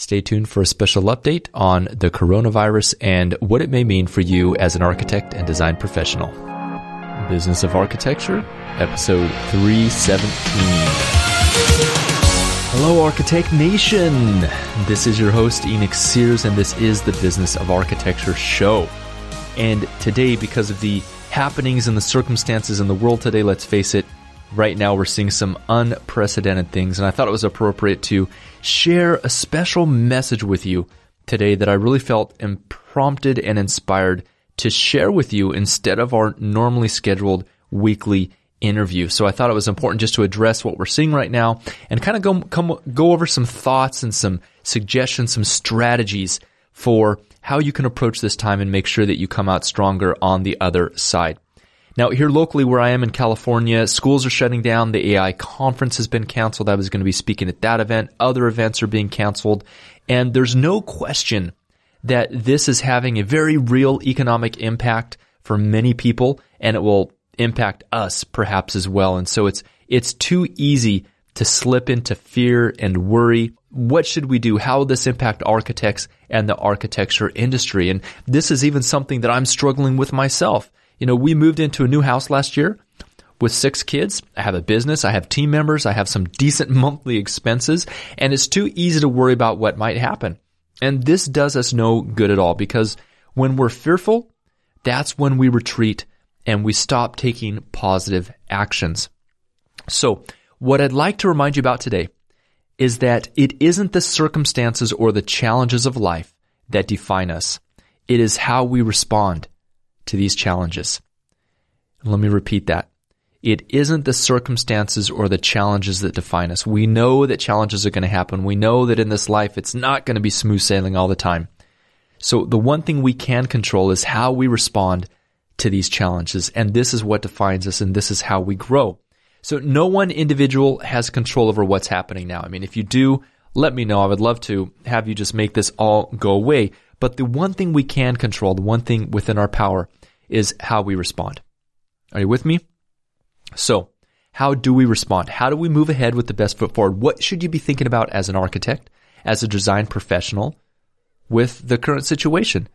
Stay tuned for a special update on the coronavirus and what it may mean for you as an architect and design professional. Business of Architecture, episode 317. Hello, Architect Nation! This is your host, Enoch Sears, and this is the Business of Architecture show. And today, because of the happenings and the circumstances in the world today, let's face it, right now we're seeing some unprecedented things, and I thought it was appropriate to share a special message with you today that I really felt prompted and inspired to share with you instead of our normally scheduled weekly interview. So I thought it was important just to address what we're seeing right now and kind of go come, go over some thoughts and some suggestions, some strategies for how you can approach this time and make sure that you come out stronger on the other side. Now, here locally where I am in California, schools are shutting down. The AI conference has been canceled. I was going to be speaking at that event. Other events are being canceled. And there's no question that this is having a very real economic impact for many people and it will impact us perhaps as well. And so it's, it's too easy to slip into fear and worry. What should we do? How will this impact architects and the architecture industry? And this is even something that I'm struggling with myself. You know, we moved into a new house last year with six kids. I have a business. I have team members. I have some decent monthly expenses and it's too easy to worry about what might happen. And this does us no good at all because when we're fearful, that's when we retreat and we stop taking positive actions. So what I'd like to remind you about today is that it isn't the circumstances or the challenges of life that define us. It is how we respond to these challenges. let me repeat that. It isn't the circumstances or the challenges that define us. We know that challenges are going to happen. We know that in this life, it's not going to be smooth sailing all the time. So the one thing we can control is how we respond to these challenges. And this is what defines us and this is how we grow. So no one individual has control over what's happening now. I mean, if you do, let me know. I would love to have you just make this all go away. But the one thing we can control, the one thing within our power is how we respond. Are you with me? So, how do we respond? How do we move ahead with the best foot forward? What should you be thinking about as an architect, as a design professional with the current situation?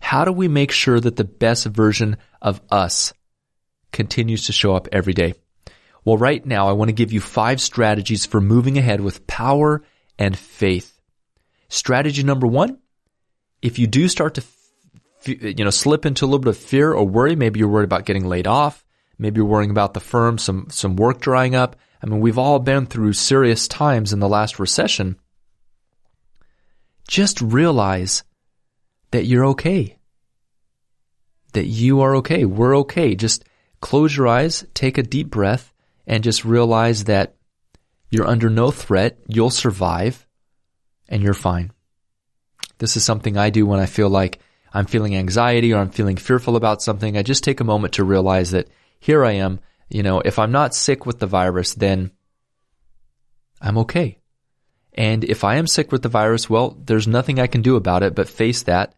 How do we make sure that the best version of us continues to show up every day? Well, right now, I want to give you five strategies for moving ahead with power and faith. Strategy number one, if you do start to you know, slip into a little bit of fear or worry. Maybe you're worried about getting laid off. Maybe you're worrying about the firm, some, some work drying up. I mean, we've all been through serious times in the last recession. Just realize that you're okay. That you are okay. We're okay. Just close your eyes, take a deep breath, and just realize that you're under no threat. You'll survive and you're fine. This is something I do when I feel like I'm feeling anxiety or I'm feeling fearful about something, I just take a moment to realize that here I am. You know, if I'm not sick with the virus, then I'm okay. And if I am sick with the virus, well, there's nothing I can do about it but face that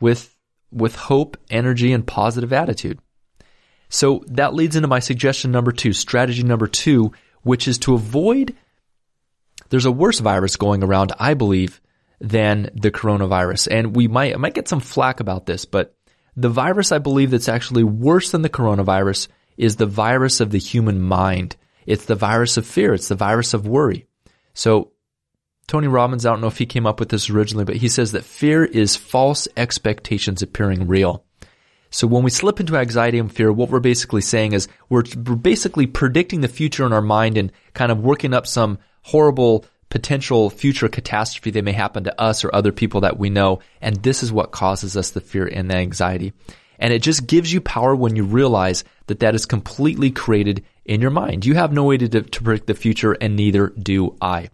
with with hope, energy and positive attitude. So that leads into my suggestion number 2, strategy number 2, which is to avoid there's a worse virus going around, I believe, than the coronavirus. And we might, might get some flack about this, but the virus I believe that's actually worse than the coronavirus is the virus of the human mind. It's the virus of fear. It's the virus of worry. So Tony Robbins, I don't know if he came up with this originally, but he says that fear is false expectations appearing real. So when we slip into anxiety and fear, what we're basically saying is we're, basically predicting the future in our mind and kind of working up some horrible potential future catastrophe that may happen to us or other people that we know. And this is what causes us the fear and the anxiety. And it just gives you power when you realize that that is completely created in your mind. You have no way to, to predict the future and neither do I.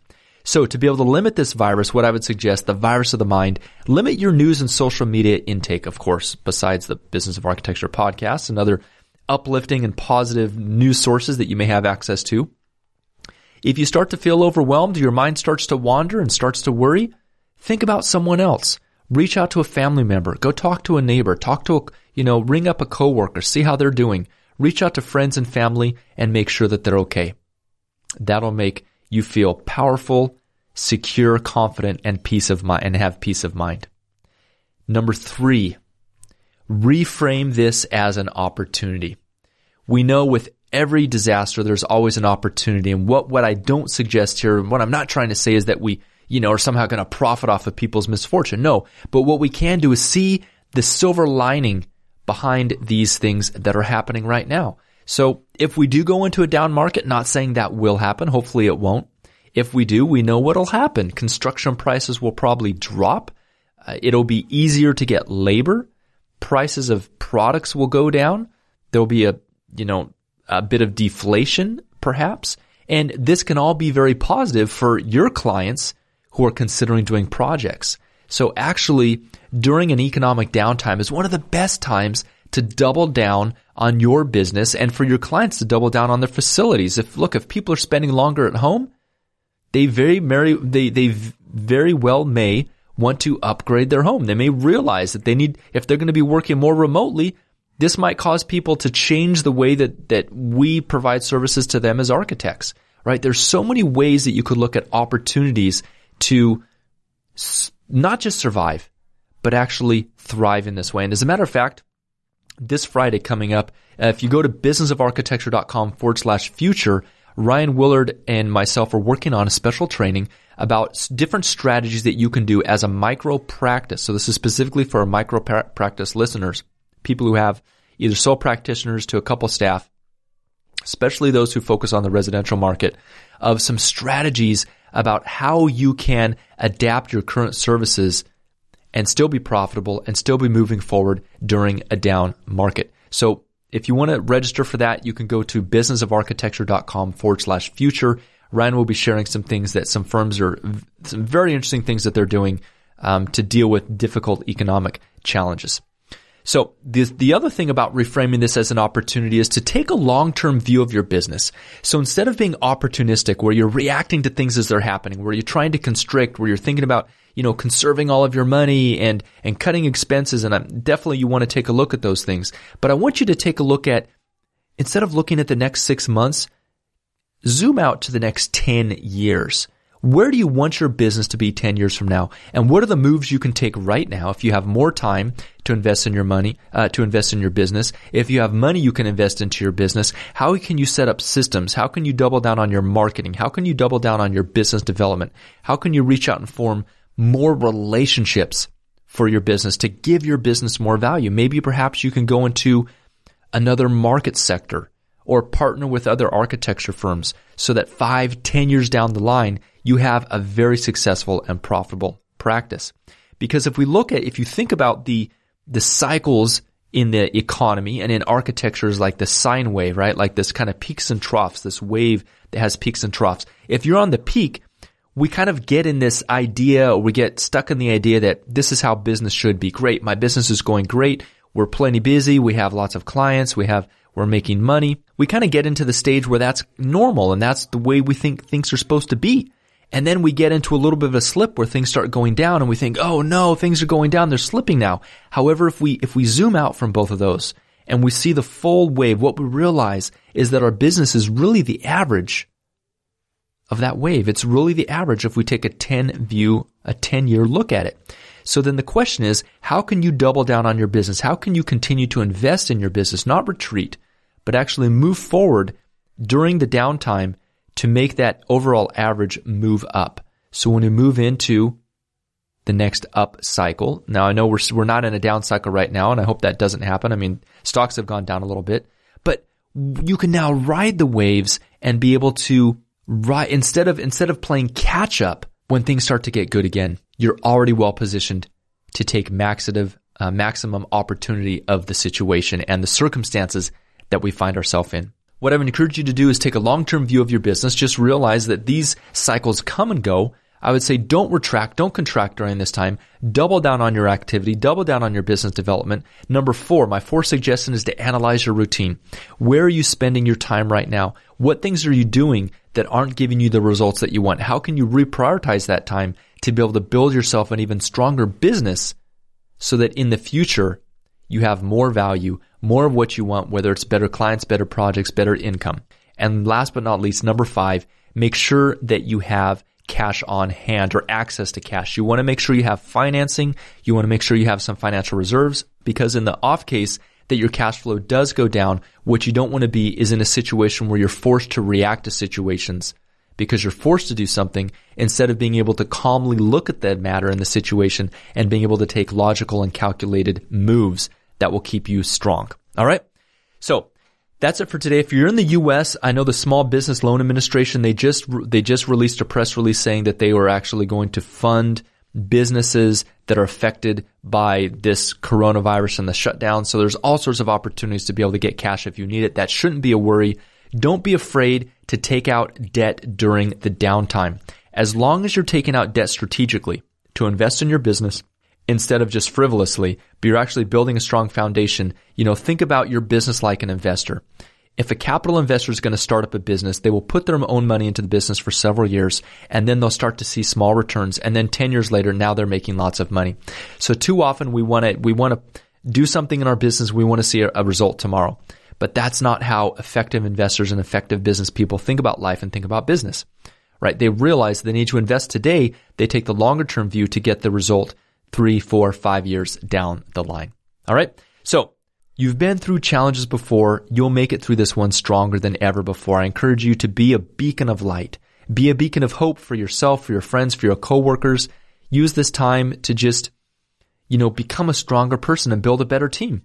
So to be able to limit this virus, what I would suggest, the virus of the mind, limit your news and social media intake, of course, besides the Business of Architecture podcast and other uplifting and positive news sources that you may have access to. If you start to feel overwhelmed, your mind starts to wander and starts to worry, think about someone else. Reach out to a family member. Go talk to a neighbor. Talk to, a, you know, ring up a coworker. See how they're doing. Reach out to friends and family and make sure that they're okay. That'll make you feel powerful, secure, confident, and peace of mind, and have peace of mind. Number three, reframe this as an opportunity. We know with every disaster, there's always an opportunity. And what, what I don't suggest here, what I'm not trying to say is that we, you know, are somehow going to profit off of people's misfortune. No, but what we can do is see the silver lining behind these things that are happening right now. So if we do go into a down market, not saying that will happen, hopefully it won't. If we do, we know what'll happen. Construction prices will probably drop. Uh, it'll be easier to get labor. Prices of products will go down. There'll be a, you know, a bit of deflation, perhaps. And this can all be very positive for your clients who are considering doing projects. So actually, during an economic downtime is one of the best times to double down on your business and for your clients to double down on their facilities. If look, if people are spending longer at home, they very very they they very well may want to upgrade their home. They may realize that they need if they're going to be working more remotely, this might cause people to change the way that, that we provide services to them as architects, right? There's so many ways that you could look at opportunities to not just survive, but actually thrive in this way. And as a matter of fact, this Friday coming up, uh, if you go to businessofarchitecture.com forward slash future, Ryan Willard and myself are working on a special training about different strategies that you can do as a micro practice. So this is specifically for our micro practice listeners people who have either sole practitioners to a couple staff, especially those who focus on the residential market, of some strategies about how you can adapt your current services and still be profitable and still be moving forward during a down market. So if you want to register for that, you can go to businessofarchitecture.com forward slash future. Ryan will be sharing some things that some firms are, some very interesting things that they're doing um, to deal with difficult economic challenges. So the, the other thing about reframing this as an opportunity is to take a long-term view of your business. So instead of being opportunistic where you're reacting to things as they're happening, where you're trying to constrict, where you're thinking about, you know, conserving all of your money and, and cutting expenses. And I'm, uh, definitely you want to take a look at those things, but I want you to take a look at, instead of looking at the next six months, zoom out to the next 10 years where do you want your business to be 10 years from now? And what are the moves you can take right now if you have more time to invest in your money, uh, to invest in your business? If you have money you can invest into your business, how can you set up systems? How can you double down on your marketing? How can you double down on your business development? How can you reach out and form more relationships for your business to give your business more value? Maybe perhaps you can go into another market sector or partner with other architecture firms so that five, ten years down the line, you have a very successful and profitable practice. Because if we look at, if you think about the, the cycles in the economy and in architectures like the sine wave, right? Like this kind of peaks and troughs, this wave that has peaks and troughs. If you're on the peak, we kind of get in this idea or we get stuck in the idea that this is how business should be. Great. My business is going great. We're plenty busy. We have lots of clients. We have, we're making money. We kind of get into the stage where that's normal and that's the way we think things are supposed to be. And then we get into a little bit of a slip where things start going down and we think, oh no, things are going down. They're slipping now. However, if we, if we zoom out from both of those and we see the full wave, what we realize is that our business is really the average of that wave. It's really the average if we take a 10 view, a 10 year look at it. So then the question is, how can you double down on your business? How can you continue to invest in your business, not retreat, but actually move forward during the downtime to make that overall average move up. So when we move into the next up cycle, now I know we're, we're not in a down cycle right now, and I hope that doesn't happen. I mean, stocks have gone down a little bit, but you can now ride the waves and be able to ride instead of, instead of playing catch up when things start to get good again, you're already well positioned to take maxative, uh, maximum opportunity of the situation and the circumstances that we find ourselves in. What I would encourage you to do is take a long-term view of your business. Just realize that these cycles come and go. I would say don't retract, don't contract during this time. Double down on your activity, double down on your business development. Number four, my fourth suggestion is to analyze your routine. Where are you spending your time right now? What things are you doing that aren't giving you the results that you want? How can you reprioritize that time to be able to build yourself an even stronger business so that in the future you have more value, more of what you want, whether it's better clients, better projects, better income. And last but not least, number five, make sure that you have cash on hand or access to cash. You want to make sure you have financing. You want to make sure you have some financial reserves because in the off case that your cash flow does go down, what you don't want to be is in a situation where you're forced to react to situations because you're forced to do something instead of being able to calmly look at that matter and the situation and being able to take logical and calculated moves that will keep you strong. All right. So that's it for today. If you're in the U.S., I know the Small Business Loan Administration they just they just released a press release saying that they were actually going to fund businesses that are affected by this coronavirus and the shutdown. So there's all sorts of opportunities to be able to get cash if you need it. That shouldn't be a worry. Don't be afraid to take out debt during the downtime. As long as you're taking out debt strategically to invest in your business, instead of just frivolously, but you're actually building a strong foundation. You know, think about your business like an investor. If a capital investor is going to start up a business, they will put their own money into the business for several years and then they'll start to see small returns. And then 10 years later, now they're making lots of money. So too often we want to, we want to do something in our business. We want to see a, a result tomorrow, but that's not how effective investors and effective business people think about life and think about business, right? They realize they need to invest today. They take the longer term view to get the result three, four, five years down the line. All right. So you've been through challenges before. You'll make it through this one stronger than ever before. I encourage you to be a beacon of light, be a beacon of hope for yourself, for your friends, for your coworkers. Use this time to just, you know, become a stronger person and build a better team.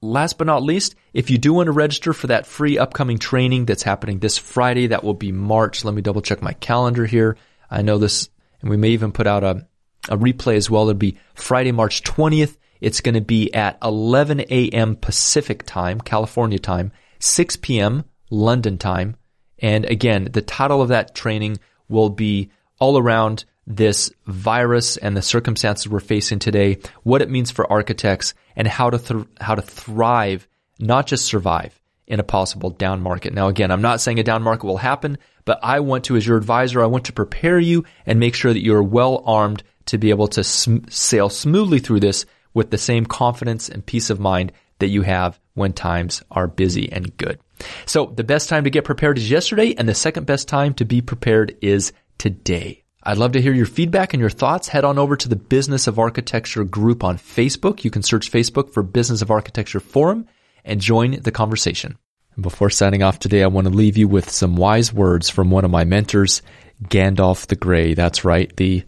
Last but not least, if you do want to register for that free upcoming training that's happening this Friday, that will be March. Let me double check my calendar here. I know this, and we may even put out a, a replay as well. It'll be Friday, March 20th. It's going to be at 11 a.m. Pacific time, California time, 6 p.m. London time. And again, the title of that training will be all around this virus and the circumstances we're facing today, what it means for architects and how to th- how to thrive, not just survive in a possible down market. Now again, I'm not saying a down market will happen, but I want to as your advisor, I want to prepare you and make sure that you're well armed to be able to sm- sail smoothly through this with the same confidence and peace of mind that you have when times are busy and good. So the best time to get prepared is yesterday and the second best time to be prepared is today. I'd love to hear your feedback and your thoughts. Head on over to the Business of Architecture group on Facebook. You can search Facebook for Business of Architecture Forum and join the conversation. Before signing off today, I want to leave you with some wise words from one of my mentors, Gandalf the Grey. That's right, the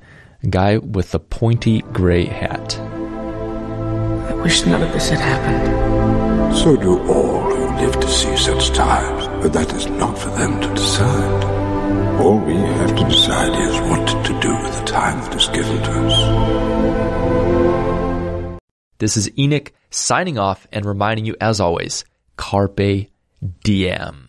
guy with the pointy gray hat. I wish none of this had happened. So do all who live to see such times, but that is not for them to decide. All we have to decide is what to do with the time that is given to us. This is Enoch signing off and reminding you, as always, Carpe Diem.